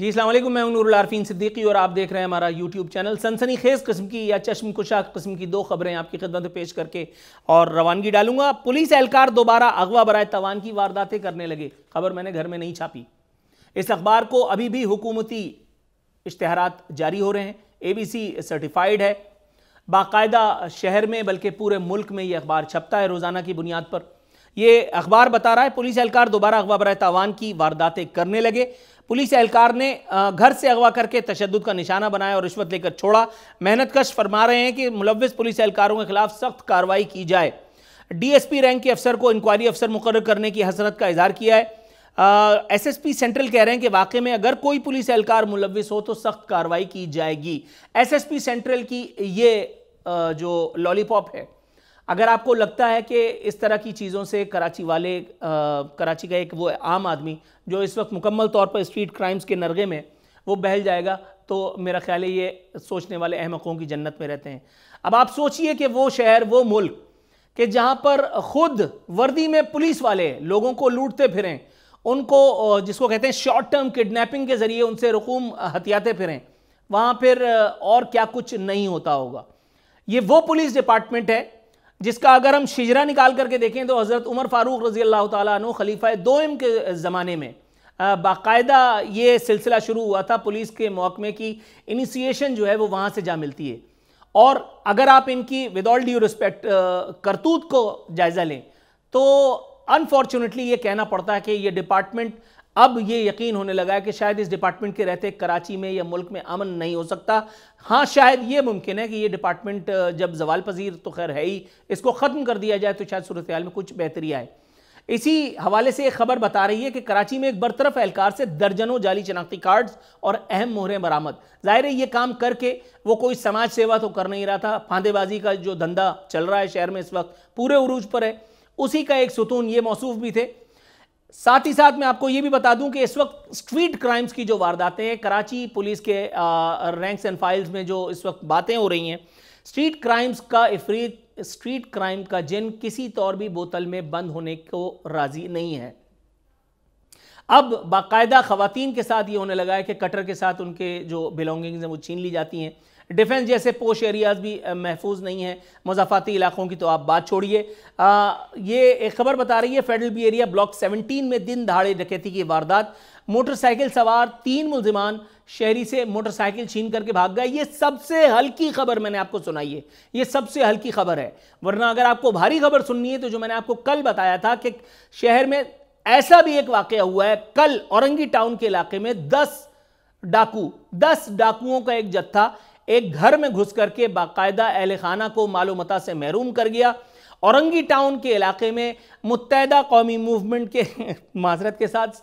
जी अल्लाम मैं नूरुल आरफीन सिद्दीकी और आप देख रहे हैं हमारा यूट्यूब चैनल सनसनी खेज़ किस्म की या चश्म कुशा किस्म की दो खबरें आपकी खिदमत पेश करके और रवानगी डालूंगा पुलिस एहलकार दोबारा अगवा बरए तवान की वारदातें करने लगे खबर मैंने घर में नहीं छापी इस अखबार को अभी भी हुकूमती इश्तहार जारी हो रहे हैं ए बी सी सर्टिफाइड है बाकायदा शहर में बल्कि पूरे मुल्क में ये अखबार छपता है रोज़ाना की बुनियाद पर ये अखबार बता रहा है पुलिस एहलकार दोबारा अगवा बरए तवान की वारदातें करने लगे पुलिस एहलकार ने घर से अगवा करके तशद का निशाना बनाया और रिश्वत लेकर छोड़ा मेहनत कश फरमा रहे हैं कि मुलविस पुलिस एहलकारों के खिलाफ सख्त कार्रवाई की जाए डीएसपी रैंक के अफसर को इंक्वायरी अफसर मुकर करने की हसरत का इजहार किया है एसएसपी सेंट्रल कह रहे हैं कि वाकई में अगर कोई पुलिस एहलकार मुलविस हो तो सख्त कार्रवाई की जाएगी एसएसपी सेंट्रल की ये जो लॉलीपॉप है अगर आपको लगता है कि इस तरह की चीज़ों से कराची वाले आ, कराची का एक वो आम आदमी जो इस वक्त मुकम्मल तौर पर स्ट्रीट क्राइम्स के नरगे में वो बहल जाएगा तो मेरा ख्याल है ये सोचने वाले अहमकों की जन्नत में रहते हैं अब आप सोचिए कि वो शहर वो मुल्क कि जहाँ पर ख़ुद वर्दी में पुलिस वाले लोगों को लूटते फिरें उनको जिसको कहते हैं शॉर्ट टर्म किडनैपिंग के ज़रिए उनसे रकूम हथियाते फिरें वहाँ फिर और क्या कुछ नहीं होता होगा ये वो पुलिस डिपार्टमेंट है जिसका अगर हम शिजरा निकाल करके देखें तो हज़रत उमर फ़ारूक रज़ी अल्लाह तु खलीफा दोम के ज़माने में बाकायदा ये सिलसिला शुरू हुआ था पुलिस के महकमे की इनिशिएशन जो है वो वहाँ से जा मिलती है और अगर आप इनकी विद ऑल ड्यू रिस्पेक्ट करतूत को जायज़ा लें तो अनफॉर्चुनेटली ये कहना पड़ता है कि ये डिपार्टमेंट अब ये यकीन होने लगा है कि शायद इस डिपार्टमेंट के रहते कराची में या मुल्क में अमन नहीं हो सकता हाँ शायद ये मुमकिन है कि ये डिपार्टमेंट जब जवाल पजीर तो खैर है ही इसको ख़त्म कर दिया जाए तो शायद सूरत में कुछ बेहतरी आए इसी हवाले से एक खबर बता रही है कि कराची में एक बरतरफ एहलकार से दर्जनों जाली शनाख्ती कार्ड्स और अहम मोहरें बरामद जाहिर है ये काम करके वो कोई समाज सेवा तो कर नहीं रहा था फांदेबाजी का जो धंधा चल रहा है शहर में इस वक्त पूरे उरूज पर है उसी का एक सुतून ये मौसू भी थे साथ ही साथ मैं आपको ये भी बता दूं कि इस वक्त स्ट्रीट क्राइम्स की जो वारदातें हैं कराची पुलिस के रैंक्स एंड फाइल्स में जो इस वक्त बातें हो रही हैं स्ट्रीट क्राइम्स का इफरीत स्ट्रीट क्राइम का जिन किसी तौर भी बोतल में बंद होने को राजी नहीं है अब बाकायदा ख़वान के साथ ये होने लगा है कि कटर के साथ उनके जो बिलोंगिंग्स हैं वो छीन ली जाती हैं डिफेंस जैसे पोश एरियाज़ भी महफूज नहीं हैं मजाफाती इलाकों की तो आप बात छोड़िए ये एक खबर बता रही है फेडरल बी एरिया ब्लॉक 17 में दिन दहाड़े डकैती की वारदात मोटरसाइकिल सवार तीन मुलजमान शहरी से मोटरसाइकिल छीन करके भाग गए ये सबसे हल्की खबर मैंने आपको सुनाई है ये सबसे हल्की खबर है वरना अगर आपको भारी खबर सुननी है तो जो मैंने आपको कल बताया था कि शहर में ऐसा भी एक वाक्य हुआ है कल औरंगी टाउन के इलाके में दस डाकू दस डाकुओं का एक जत्था एक घर में घुस करके बाकायदा अहल खाना को मालूमता से महरूम कर गया औरंगी टाउन के इलाके में मुतहदा कौमी मूवमेंट के माजरत के साथ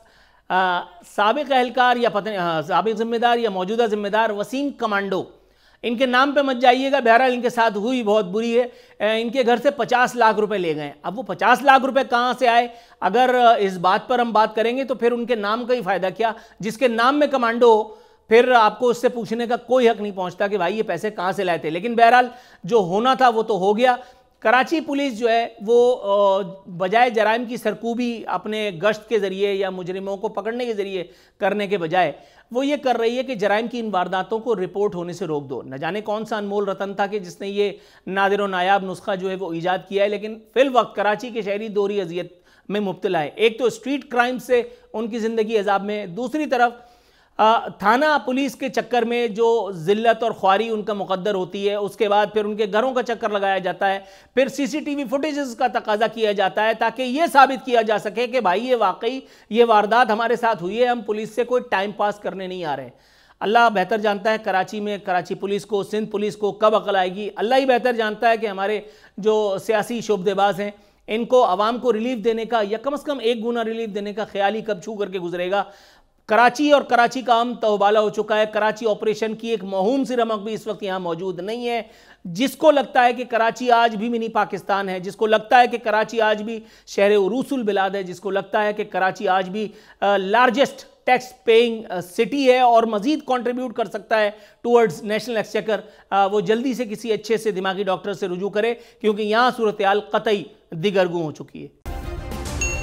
सबक अहलकार या पत्नी सबक जिम्मेदार या मौजूदा जिम्मेदार वसीम कमांडो इनके नाम पे मत जाइएगा बहरहाल इनके साथ हुई बहुत बुरी है इनके घर से 50 लाख रुपए ले गए अब वो 50 लाख रुपए कहाँ से आए अगर इस बात पर हम बात करेंगे तो फिर उनके नाम का ही फायदा क्या जिसके नाम में कमांडो हो फिर आपको उससे पूछने का कोई हक नहीं पहुंचता कि भाई ये पैसे कहाँ से लाए थे लेकिन बहरहाल जो होना था वो तो हो गया कराची पुलिस जो है वो बजाय जराइम की सरकूबी अपने गश्त के ज़रिए या मुजरिमों को पकड़ने के ज़रिए करने के बजाय वो ये कर रही है कि जराइम की इन वारदातों को रिपोर्ट होने से रोक दो न जाने कौन सा अनमोल रतन था कि जिसने ये नादिर व नायाब नुस्खा जो है वो ईजाद किया है लेकिन फिल वक्त कराची के शहरी दोहरी अजियत में मुबतला है एक तो स्ट्रीट क्राइम से उनकी ज़िंदगी अजाब में दूसरी तरफ थाना पुलिस के चक्कर में जो ज़िल्लत और ख्वारी उनका मुकद्दर होती है उसके बाद फिर उनके घरों का चक्कर लगाया जाता है फिर सीसीटीवी फुटेजेस का तकाजा किया जाता है ताकि ये साबित किया जा सके कि भाई ये वाकई ये वारदात हमारे साथ हुई है हम पुलिस से कोई टाइम पास करने नहीं आ रहे अल्लाह बेहतर जानता है कराची में कराची पुलिस को सिंध पुलिस को कब अकल आएगी अल्लाह ही बेहतर जानता है कि हमारे जो सियासी शोबदेबाज हैं इनको आवाम को रिलीफ देने का या कम से कम एक गुना रिलीफ देने का ख्याल ही कब छू करके गुजरेगा कराची और कराची का अम तोहबाला हो चुका है कराची ऑपरेशन की एक सी रमक भी इस वक्त यहाँ मौजूद नहीं है जिसको लगता है कि कराची आज भी मिनी पाकिस्तान है जिसको लगता है कि कराची आज भी शहर उरूसुल बिलाद है जिसको लगता है कि कराची आज भी लार्जेस्ट टैक्स पेइंग सिटी है और मज़ीद कंट्रीब्यूट कर सकता है टुवर्ड्स नेशनल एक्सचेकर वो जल्दी से किसी अच्छे से दिमागी डॉक्टर से रुजू करे क्योंकि यहाँ सूरत हाल कतई दिगरगू हो चुकी है